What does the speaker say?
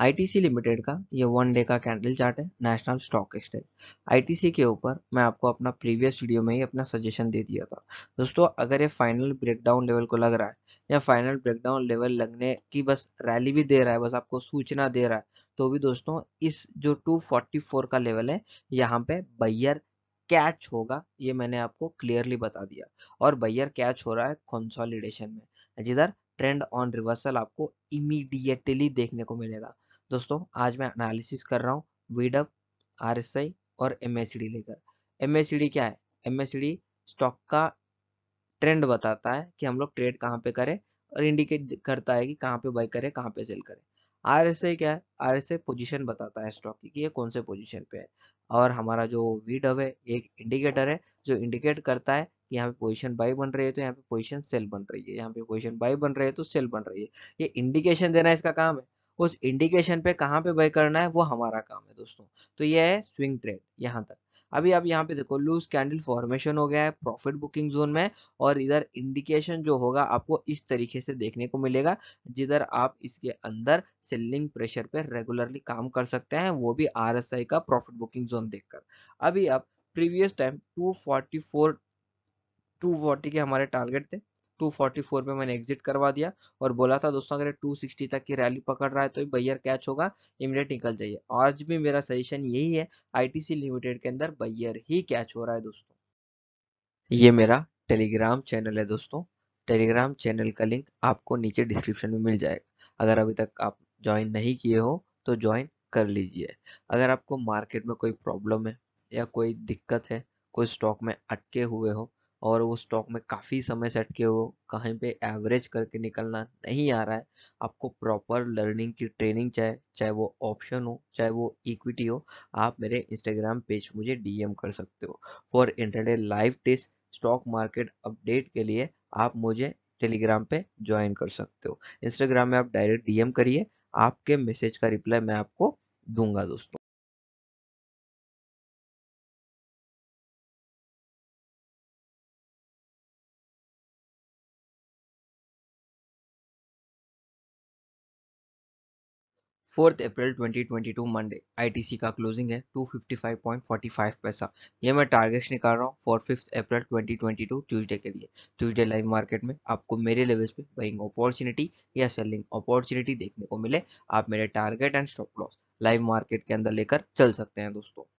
ITC limited का ये one day का कैंडल चार्ट है नेशनल स्टॉक एक्सचेंज आईटीसी के ऊपर मैं आपको अपना प्रीवियस वीडियो में ही अपना सजेशन दे दिया था दोस्तों अगर ये फाइनल ब्रेकडाउन लेवल को लग रहा है या फाइनल ब्रेकडाउन लेवल लगने की बस रैली भी दे रहा है बस आपको सूचना दे रहा है तो भी दोस्तों इस जो टू का लेवल है यहाँ पे बैयर कैच होगा ये मैंने आपको क्लियरली बता दिया और बैयर कैच हो रहा है कॉन्सॉलिडेशन में जिधर ट्रेंड ऑन रिवर्सल आपको इमीडिएटली देखने को मिलेगा दोस्तों आज मैं एनालिसिस कर रहा हूँ वीडब आर और एम लेकर एम क्या है एम स्टॉक का ट्रेंड बताता है कि हम लोग ट्रेड कहाँ पे करें और इंडिकेट करता है कि कहाँ पे बाई करें कहाँ पे सेल करें आर क्या है आर पोजीशन बताता है स्टॉक की कि ये कौन से पोजीशन पे है और हमारा जो वीडब है एक इंडिकेटर है जो इंडिकेट करता है कि यहाँ पे पोजीशन बाई बन रही है तो यहाँ पे पोजीशन सेल बन रही है यहाँ पे पोजीशन बाई बन रही है तो सेल बन रही है ये इंडिकेशन देना इसका काम है उस इंडिकेशन पे कहाँ पे बाय करना है वो हमारा काम है दोस्तों तो ये है स्विंग ट्रेड यहाँ तक अभी आप यहाँ पे देखो लूज कैंडल फॉर्मेशन हो गया है प्रॉफिट बुकिंग जोन में और इधर इंडिकेशन जो होगा आपको इस तरीके से देखने को मिलेगा जिधर आप इसके अंदर सेलिंग प्रेशर पे रेगुलरली काम कर सकते हैं वो भी आर का प्रॉफिट बुकिंग जोन देखकर अभी आप प्रीवियस टाइम 244 240 के हमारे टारगेट थे 244 पे मैंने एग्जिट करवा दिया और बोला था दोस्तों अगर 260 तक की रैली पकड़ रहा है तो बैयर कैच होगा इमिडियट निकल जाइए आज भी मेरा सजेशन यही है आईटीसी लिमिटेड के अंदर बैयर ही कैच हो रहा है दोस्तों ये मेरा टेलीग्राम चैनल है दोस्तों टेलीग्राम चैनल का लिंक आपको नीचे डिस्क्रिप्शन में मिल जाएगा अगर अभी तक आप ज्वाइन नहीं किए हो तो ज्वाइन कर लीजिए अगर आपको मार्केट में कोई प्रॉब्लम है या कोई दिक्कत है कोई स्टॉक में अटके हुए हो और वो स्टॉक में काफ़ी समय सेट किए हो कहीं पे एवरेज करके निकलना नहीं आ रहा है आपको प्रॉपर लर्निंग की ट्रेनिंग चाहे चाहे वो ऑप्शन हो चाहे वो इक्विटी हो आप मेरे इंस्टाग्राम पेज मुझे डीएम कर सकते हो for intraday live test stock market update के लिए आप मुझे टेलीग्राम पे ज्वाइन कर सकते हो इंस्टाग्राम में आप डायरेक्ट डीएम करिए आपके मैसेज का रिप्लाई मैं आपको दूंगा दोस्तों फोर्थ अप्रैल 2022 मंडे आईटीसी का क्लोजिंग है 255.45 पैसा ये मैं टारगेट्स निकाल रहा हूँ फॉर फिफ्थ अप्रैल 2022 ट्यूसडे के लिए ट्यूसडे लाइव मार्केट में आपको मेरे लेवल्स पे बाइंग अपॉर्चुनिटी या सेलिंग अपॉर्चुनिटी देखने को मिले आप मेरे target and stop loss live market के अंदर लेकर चल सकते हैं दोस्तों